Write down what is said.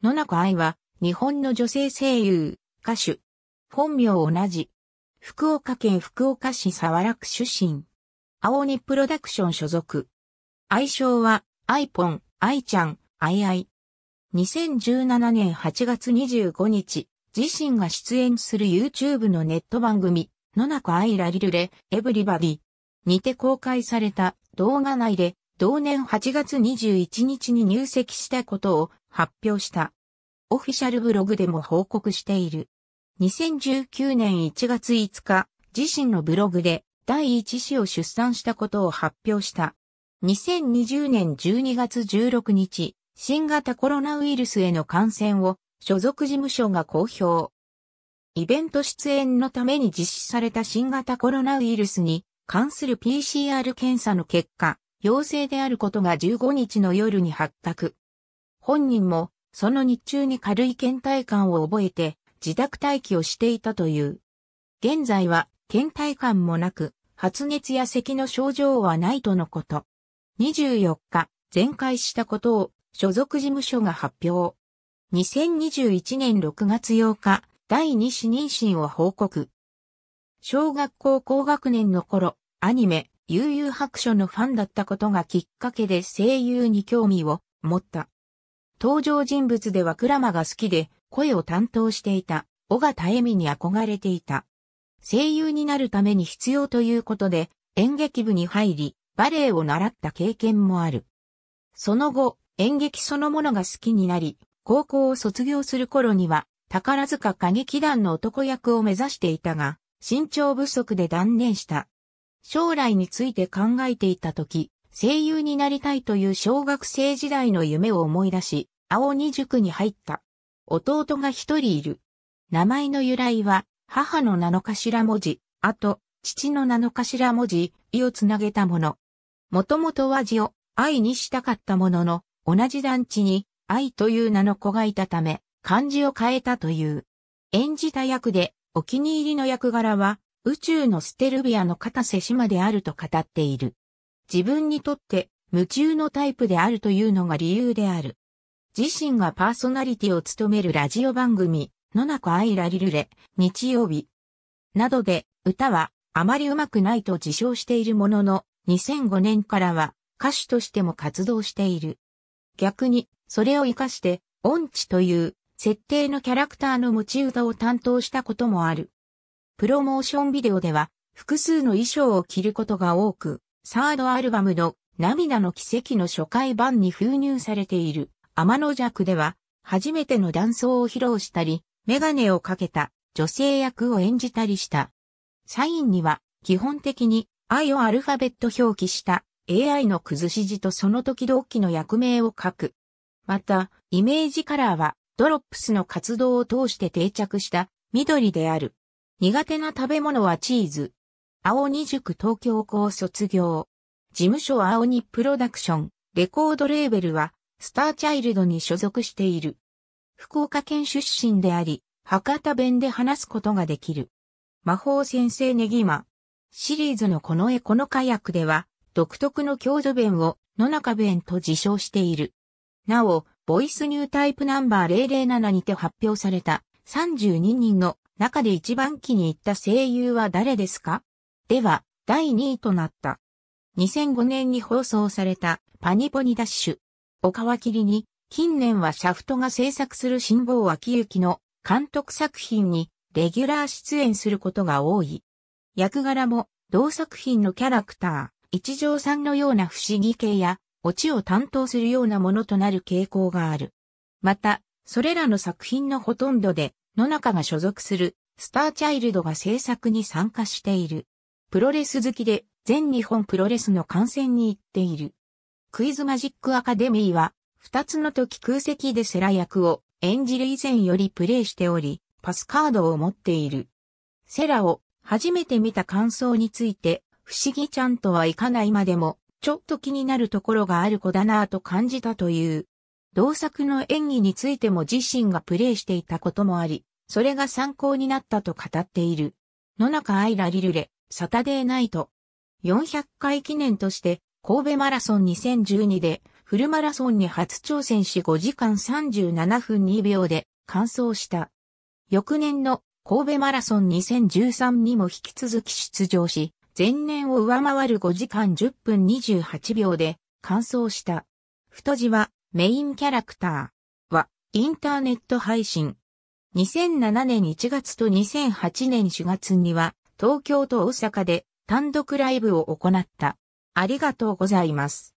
野中愛は、日本の女性声優、歌手。本名同じ。福岡県福岡市沢楽出身。青鬼プロダクション所属。愛称は、アイポン、アイちゃん、アイアイ。2017年8月25日、自身が出演する YouTube のネット番組、野中愛ラリルレ、エブリバディ。にて公開された動画内で、同年8月21日に入籍したことを発表した。オフィシャルブログでも報告している。2019年1月5日、自身のブログで第1子を出産したことを発表した。2020年12月16日、新型コロナウイルスへの感染を所属事務所が公表。イベント出演のために実施された新型コロナウイルスに関する PCR 検査の結果、陽性であることが15日の夜に発覚。本人も、その日中に軽い倦怠感を覚えて、自宅待機をしていたという。現在は、倦怠感もなく、発熱や咳の症状はないとのこと。24日、全開したことを、所属事務所が発表。2021年6月8日、第2子妊娠を報告。小学校高学年の頃、アニメ、悠々白書のファンだったことがきっかけで声優に興味を持った。登場人物ではクラマが好きで、声を担当していた、小形恵美に憧れていた。声優になるために必要ということで、演劇部に入り、バレエを習った経験もある。その後、演劇そのものが好きになり、高校を卒業する頃には、宝塚歌劇団の男役を目指していたが、身長不足で断念した。将来について考えていた時、声優になりたいという小学生時代の夢を思い出し、青二塾に入った。弟が一人いる。名前の由来は、母の名の頭文字、あと、父の名の頭文字、いをつなげたもの。もともと和字を愛にしたかったものの、同じ団地に愛という名の子がいたため、漢字を変えたという。演じた役で、お気に入りの役柄は、宇宙のステルビアの片瀬島であると語っている。自分にとって夢中のタイプであるというのが理由である。自身がパーソナリティを務めるラジオ番組、野中愛ラリルレ、日曜日、などで歌はあまり上手くないと自称しているものの、2005年からは歌手としても活動している。逆に、それを活かして、音痴という設定のキャラクターの持ち歌を担当したこともある。プロモーションビデオでは、複数の衣装を着ることが多く、サードアルバムの涙の奇跡の初回版に封入されている天の弱では初めての断層を披露したり、メガネをかけた女性役を演じたりした。サインには基本的に愛をアルファベット表記した AI の崩し字とその時々の役名を書く。また、イメージカラーはドロップスの活動を通して定着した緑である。苦手な食べ物はチーズ。青二塾東京校卒業。事務所青二プロダクション、レコードレーベルは、スターチャイルドに所属している。福岡県出身であり、博多弁で話すことができる。魔法先生ネギマ。シリーズのこの絵この火薬では、独特の郷土弁を野中弁と自称している。なお、ボイスニュータイプナンバー007にて発表された32人の中で一番気に入った声優は誰ですかでは第2位となった。2005年に放送されたパニポニダッシュを皮切りに近年はシャフトが制作する辛抱秋行の監督作品にレギュラー出演することが多い。役柄も同作品のキャラクター、一条さんのような不思議系や、オチを担当するようなものとなる傾向がある。また、それらの作品のほとんどで、野中が所属するスターチャイルドが制作に参加している。プロレス好きで、全日本プロレスの観戦に行っている。クイズマジックアカデミーは、二つの時空席でセラ役を演じる以前よりプレイしており、パスカードを持っている。セラを初めて見た感想について、不思議ちゃんとはいかないまでも、ちょっと気になるところがある子だなぁと感じたという。同作の演技についても自身がプレイしていたこともあり、それが参考になったと語っている。野中愛らりるれ、サタデーナイト。400回記念として、神戸マラソン2012で、フルマラソンに初挑戦し5時間37分2秒で、完走した。翌年の神戸マラソン2013にも引き続き出場し、前年を上回る5時間10分28秒で、完走した。太字は、メインキャラクターは、インターネット配信。2007年1月と2008年4月には、東京と大阪で単独ライブを行った。ありがとうございます。